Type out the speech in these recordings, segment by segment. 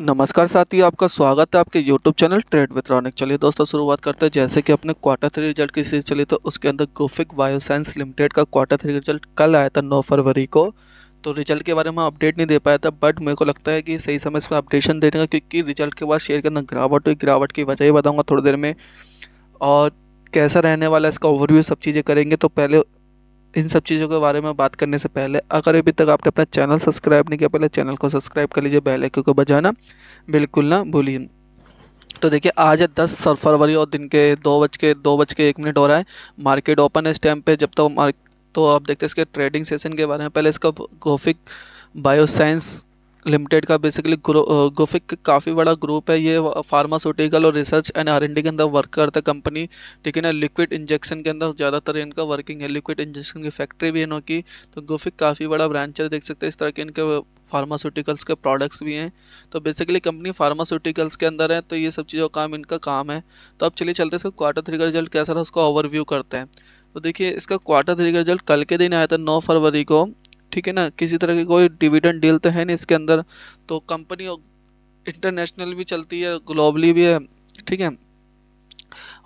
नमस्कार साथी आपका स्वागत है आपके यूट्यूब चैनल ट्रेड वित्रॉनिक चलिए दोस्तों शुरुआत करते हैं जैसे कि अपने क्वार्टर थ्री रिजल्ट की सीरीज चली तो उसके अंदर गोफिक बायोसाइंस लिमिटेड का क्वार्टर थ्री रिजल्ट कल आया था नौ फरवरी को तो रिजल्ट के बारे में अपडेट नहीं दे पाया था बट मेरे को लगता है कि सही समय इसमें अपडेशन देने का क्योंकि रिजल्ट के बाद शेयर के अंदर गिरावट हुई गिरावट की वजह ही बताऊँगा थोड़ी देर में और कैसा रहने वाला इसका ओवरव्यू सब चीज़ें करेंगे तो पहले इन सब चीज़ों के बारे में बात करने से पहले अगर अभी तक आपने अपना चैनल सब्सक्राइब नहीं किया पहले चैनल को सब्सक्राइब कर लीजिए बेल आइकन को बजाना बिल्कुल ना भूलिए तो देखिए आज है दस फरवरी और दिन के दो बज के दो बज के एक मिनट हो रहा है मार्केट ओपन है इस टाइम पर जब तक तो तो आप देखते हैं इसके ट्रेडिंग सेशन के बारे में पहले इसका गोफिक बायोसाइंस लिमिटेड का बेसिकली गुफिक काफ़ी बड़ा ग्रुप है ये फार्मास्यूटिकल और रिसर्च एंड आर के अंदर वर्क करता है कंपनी ठीक है ना लिक्विड इंजेक्शन के अंदर ज़्यादातर इनका वर्किंग है लिक्विड इंजेक्शन की फैक्ट्री भी इन्हों की तो गुफिक काफ़ी बड़ा ब्रांच है देख सकते हैं इस तरह के इनके फार्मास्यूटिकल्स के प्रोडक्ट्स भी हैं तो बेसिकली कंपनी फार्मास्यूटिकल्स के अंदर है तो ये सब चीज़ों काम इनका काम है तो अब चलिए चलते सर क्वार्टर थ्री का रिजल्ट कैसा रहा उसका ओवरव्यू करते हैं तो देखिए इसका क्वार्टर थ्री का रिजल्ट कल के दिन आया था नौ फरवरी को ठीक है ना किसी तरह की कोई डिविडेंड डील तो है नहीं इसके अंदर तो कंपनी इंटरनेशनल भी चलती है ग्लोबली भी है ठीक है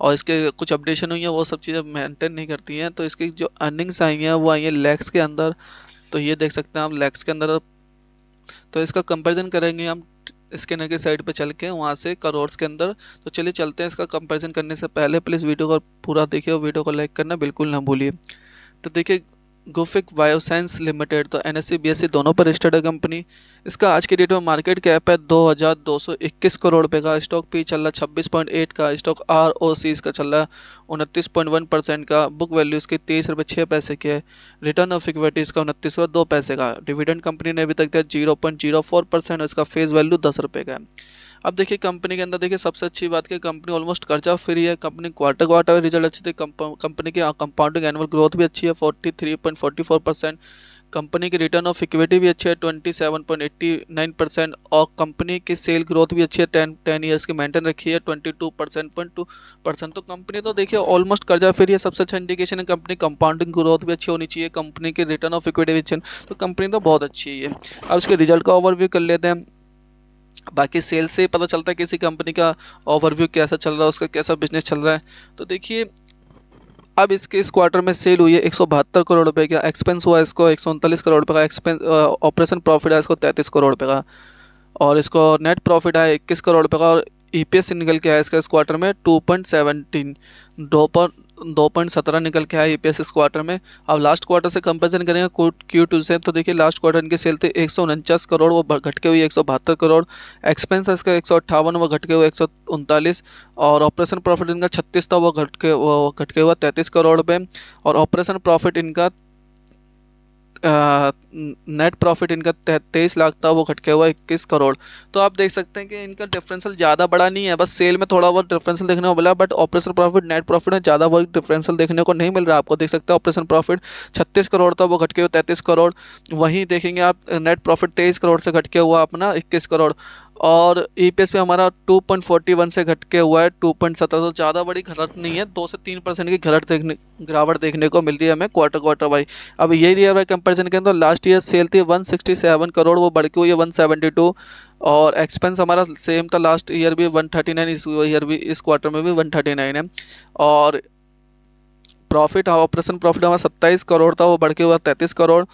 और इसके कुछ अपडेशन हुई हैं वो सब चीज़ें मेंटेन नहीं करती हैं तो इसकी जो अर्निंग्स आई हैं वो आई हैं लैक्स के अंदर तो ये देख सकते हैं आप लैक्स के अंदर तो इसका कंपेरिज़न करेंगे हम स्कैनर के साइड पे चल के वहाँ से करोड़ के अंदर तो चलिए चलते हैं इसका कंपेरिज़न करने से पहले प्लीज़ वीडियो को पूरा देखिए और वीडियो को लाइक करना बिल्कुल ना भूलिए तो देखिए गुफिक बायोसाइंस लिमिटेड तो एन एस दोनों पर रजिस्टर्ड है कंपनी इसका आज के डेट में मार्केट कैप है 2221 करोड़ रुपये का स्टॉक पी चल रहा है एट का स्टॉक आर ओ सी इसका चल रहा है उनतीस परसेंट का बुक वैल्यू इसकी तेईस रुपये छः पैसे की है रिटर्न ऑफ इक्विटी इसका उनतीस रुपये दो पैसे का डिविडेंड कंपनी ने अभी तक दिया zero point zero four percent इसका फेस वैल्यू दस रुपये का है अब देखिए कंपनी के अंदर देखिए सबसे अच्छी बात कि कंपनी ऑलमोस्ट कर्जा फ्री है कंपनी क्वार्टर क्वार्टर रिजल्ट अच्छे थे कंपनी की कंपाउंडिंग एनुअल ग्रोथ भी अच्छी है forty three point forty four percent company की रिटर्न ऑफ इक्विटी भी अच्छी है twenty seven point eighty nine percent और कंपनी की सेल ग्रोथ भी अच्छी है टेन टेन ईयर्स की मेंटेन रखी है twenty two percent point two percent तो कंपनी तो देखिए ऑलमोस्ट कर्जा फ्री है सबसे अच्छा इंडिकेशन है कंपनी कंपाउंडिंग ग्रोथ भी अच्छी होनी चाहिए कंपनी की रिटर्न ऑफ इक्विटी भी अच्छी तो कंपनी तो बहुत अच्छी है अब इसके रिजल्ट का ओवरव्यू कर लेते हैं बाकी सेल से पता चलता है किसी कंपनी का ओवरव्यू कैसा चल रहा है उसका कैसा बिजनेस चल रहा है तो देखिए अब इसके इस क्वार्टर में सेल हुई है एक करोड़ रुपए का एक्सपेंस हुआ इसको एक करोड़ रुपए का एक्सपेंस ऑपरेशन प्रॉफिट है इसको तैंतीस करोड़ रुपए का और इसको नेट प्रॉफिट है इक्कीस करोड़ रुपए का और ई e पी निकल के आया इसका इस क्वार्टर में टू पॉइंट सेवनटीन दो पॉइंट सत्रह निकल के आया ईपीएस e इस क्वार्टर में अब लास्ट क्वार्टर से कंपेरिजन करेंगे क्यू टू से तो देखिए लास्ट क्वार्टर इनकी सेल थी एक सौ उनचास करोड़ वो घटके हुए हुई एक सौ बहत्तर करोड़ एक्सपेंस इसका एक सौ अट्ठावन वो घटके हुए एक सौ उनतालीस और ऑपरेशन प्रॉफिट इनका छत्तीस था वो घटके वो घटके हुआ तैंतीस करोड़ रुपये और ऑपरेशन प्रॉफिट इनका नेट प्रॉफिट इनका तेईस लाख था वो घटके हुआ इक्कीस करोड़ तो आप देख सकते हैं कि इनका डिफरेंसल ज़्यादा बड़ा नहीं है बस सेल में थोड़ा बहुत डिफरेंसल देखने को मिला but operation profit net profit में ज़्यादा वर्क डिफरेंसल देखने को नहीं मिल रहा आपको देख सकते हैं ऑपरेशन प्रॉफिट छत्तीस करोड़ था वो घटके हुआ तैंतीस करोड़ वहीं देखेंगे आप नेट प्रॉफिट तेईस करोड़ से घटके हुआ अपना इक्कीस करोड़ और ई e पे हमारा 2.41 से घट के हुआ है 2.17 तो ज़्यादा बड़ी घरट नहीं है दो से तीन परसेंट की घरट देखने गिरावट देखने को मिल रही है हमें क्वार्टर क्वार्टर वाई अब ये रही है कंपेरिजन के अंदर तो लास्ट ईयर सेल थी 167 करोड़ वो बढ़ के हुई है 172 और एक्सपेंस हमारा सेम था लास्ट ईयर भी 139 इस ईयर भी इस क्वार्टर में भी वन है और प्रॉफिट ऑपरेशन प्रॉफिट हमारा सत्ताईस करोड़ था वो बढ़ के हुआ तैंतीस करोड़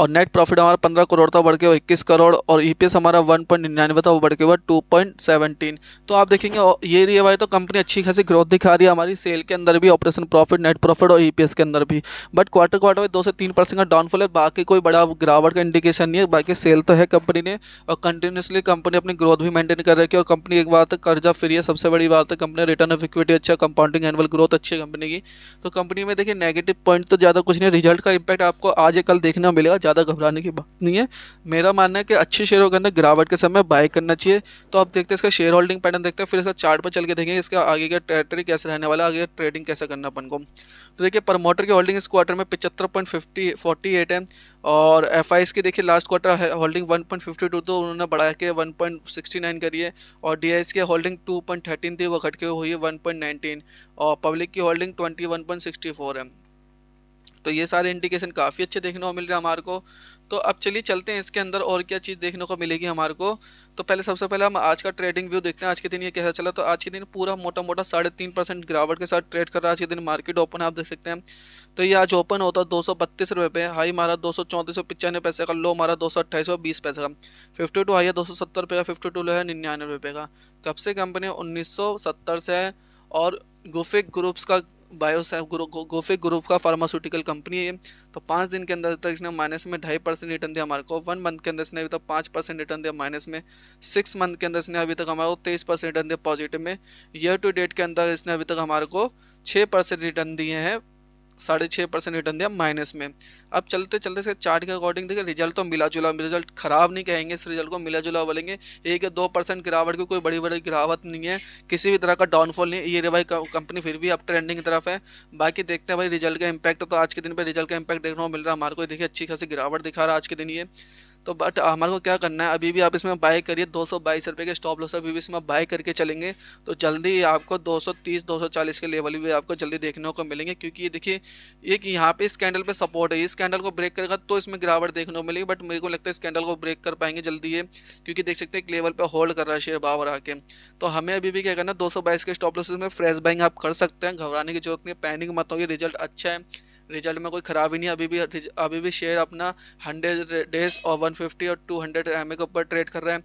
और नेट प्रॉफिट हमारा पंद्रह करोड़ था बढ़ के हुआ इक्कीस करोड़ और ई e हमारा वन पॉइंट निन्यानवे था वो बढ़ के हुआ टू पॉइंट सेवनटीन तो आप देखेंगे ये रही हमारी तो कंपनी अच्छी खासी ग्रोथ दिखा रही है हमारी सेल के अंदर भी ऑपरेशन प्रॉफिट नेट प्रॉफिट और ई e के अंदर भी बट क्वार्टर क्वार्टर में दो से तीन परसेंट का डाउनफॉल है बाकी कोई बड़ा गिरावट का इंडिकेशन नहीं है बाकी सेल तो है कंपनी ने और कंटिन्यूसली कंपनी अपनी ग्रोथ भी मेंटेन कर रखी है और कंपनी एक बात कर्जा फ्री है सबसे बड़ी बात है कंपनी रिटर्न ऑफ इक्विटी अच्छा कंपाउंडिंग एनुअल ग्रोथ अच्छी है कंपनी की तो कंपनी में देखिए नेगेटिव पॉइंट तो ज़्यादा कुछ नहीं रिजल्ट का इंपैक्ट आपको आज या कल देखने को मिलेगा ज़्यादा घबराने की बात नहीं है मेरा मानना है कि अच्छे शेयरों के अंदर गिरावट के समय बाय करना चाहिए तो आप देखते हैं इसका शेयर होल्डिंग पैटर्न देखते हैं फिर इसका चार्ट पर चल के देखेंगे इसका आगे का टेरेटरी कैसे रहने वाला आगे ट्रेडिंग कैसे करना अपन को तो देखिए प्रमोटर की होल्डिंग इस क्वार्टर में पचहत्तर पॉइंट फिफ्टी फोर्टी एट है और एफ आई की देखिए last quarter holding one point fifty two तो उन्होंने बढ़ा के वन पॉइंट सिक्सटी नाइन करी है और D I holding two point thirteen थी वो घट के हुई है वन पॉइंट नाइनटीन और पब्लिक की holding twenty one point sixty four है तो ये सारे इंडिकेशन काफ़ी अच्छे देखने को मिल रहे हैं हमारे को तो अब चलिए चलते हैं इसके अंदर और क्या चीज़ देखने को मिलेगी हमारे को तो पहले सबसे पहले हम आज का ट्रेडिंग व्यू देखते हैं आज के दिन ये कैसा चला तो आज के दिन पूरा मोटा मोटा साढ़े तीन परसेंट गिरावट के साथ ट्रेड कर रहा है आज के दिन मार्केट ओपन है आप देख सकते हैं तो ये आज ओपन होता है दो सौ बत्तीस रुपये पे हाई मारा दो सौ चौंतीस पिचानवे पैसे का लो मारा दो सौ अट्ठाईस बीस पैसे का फिफ्टी टू हाई है दो सौ सत्तर रुपये का फिफ्टी टू लो है निन्यानवे रुपये का कब से कंपनी उन्नीस सौ सत्तर से और गुफिक ग्रुप्स का गोफे ग्रुप का फार्मास्यूटिकल कंपनी है तो पाँच दिन के अंदर तक इसने माइनस में ढाई परसेंट रिटर्न दिया हमारे को वन मंथ के अंदर इसने अभी तक पाँच परसेंट रिटर्न दिया माइनस में सिक्स मंथ के अंदर इसने अभी तक हमारे को तेईस परसेंट रिटर्न दिया पॉजिटिव में ईयर टू डेट के अंदर इसने अभी तक हमारे को छः परसेंट रिटर्न दिए हैं साढ़े छः परसेंट रिटर्न दिया माइनस में अब चलते चलते से चार्ट के अकॉर्डिंग देखिए रिजल्ट तो मिला जुला रिजल्ट खराब नहीं कहेंगे इस रिजल्ट को मिला जुला बोलेंगे एक या दो परसेंट गिरावट की कोई बड़ी बड़ी गिरावट नहीं है किसी भी तरह का डाउनफॉल नहीं है ये भाई कंपनी फिर भी अब ट्रेंडिंग की तरफ है बाकी देखते हैं भाई रिजल्ट का इम्पैक्ट तो आज के दिन पर रिजल्ट का इम्पैक्ट देखने को मिल रहा है हमारे को देखिए अच्छी खासी गिरावट दिखा रहा है आज के दिन ये तो बट हमारे को क्या करना है अभी भी आप इसमें बाय करिए दो सौ बाईस रुपये के स्टॉप लॉस अभी भी इसमें बाय करके चलेंगे तो जल्दी आपको 230 240 के लेवल भी आपको जल्दी देखने को मिलेंगे क्योंकि ये देखिए एक यहाँ पे इस कैंडल पे सपोर्ट है इस कैंडल को ब्रेक करेगा तो इसमें गिरावट देखने को मिलेगी बट मेरे को लगता है इस कैंडल को ब्रेक कर पाएंगे जल्दी ये क्योंकि देख सकते हैं एक लेवल पर होल्ड कर रहा है शेयर बाबर आके तो हमें अभी भी क्या करना है दो के स्टॉप लॉस में फ्रेश बाइंग आप कर सकते हैं घबराने की जरूरत नहीं पैनिक मत होगी रिजल्ट अच्छा है रिजल्ट में कोई खराबी नहीं अभी भी अभी भी शेयर अपना हंड्रेड डेज और वन फिफ्टी और टू हंड्रेड एम ए के ऊपर ट्रेड कर रहे हैं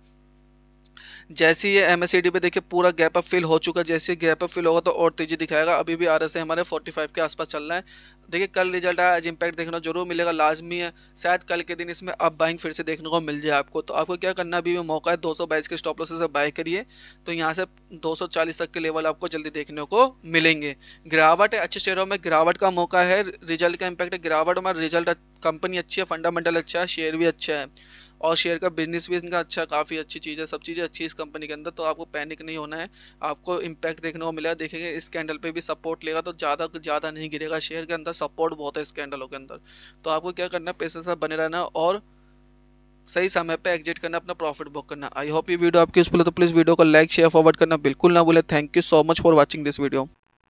जैसे ही ये एम पे देखिए पूरा गैप अप फिल हो चुका है जैसे गैप अप फिल होगा तो और तेजी दिखाएगा अभी भी आर हमारे 45 के आसपास चल रहा है देखिए कल रिजल्ट आया आज इम्पैक्ट देखना जरूर मिलेगा लाजमी है शायद कल के दिन इसमें अब बाइंग फिर से देखने को मिल जाए आपको तो आपको क्या करना अभी भी मौका है दो के स्टॉप लॉस से बाय करिए तो यहाँ से चालीस तक के लेवल आपको जल्दी देखने को मिलेंगे गिरावट है अच्छे शेयरों में गिरावट का मौका है रिजल्ट का इम्पैक्ट है गिरावट में रिजल्ट कंपनी अच्छी है फंडामेंटल अच्छा है शेयर भी अच्छा है और शेयर का बिजनेस भी इनका अच्छा काफ़ी अच्छी चीज़ है सब चीज़ें अच्छी इस कंपनी के अंदर तो आपको पैनिक नहीं होना है आपको इम्पैक्ट देखने को मिलेगा देखेंगे इस कैंडल पर भी सपोर्ट लेगा तो ज़्यादा ज़्यादा नहीं गिरेगा शेयर के अंदर सपोर्ट बहुत है इस कैंडलों के अंदर तो आपको क्या करना है पैसे से बने रहना और सही समय पे एग्जिट करना अपना प्रॉफिट बुक करना आई होप ये वीडियो आपकी यूजफुल है तो प्लीज़ वीडियो को लाइक शेयर फॉरवर्ड करना बिल्कुल ना भूले thank you so much for watching this video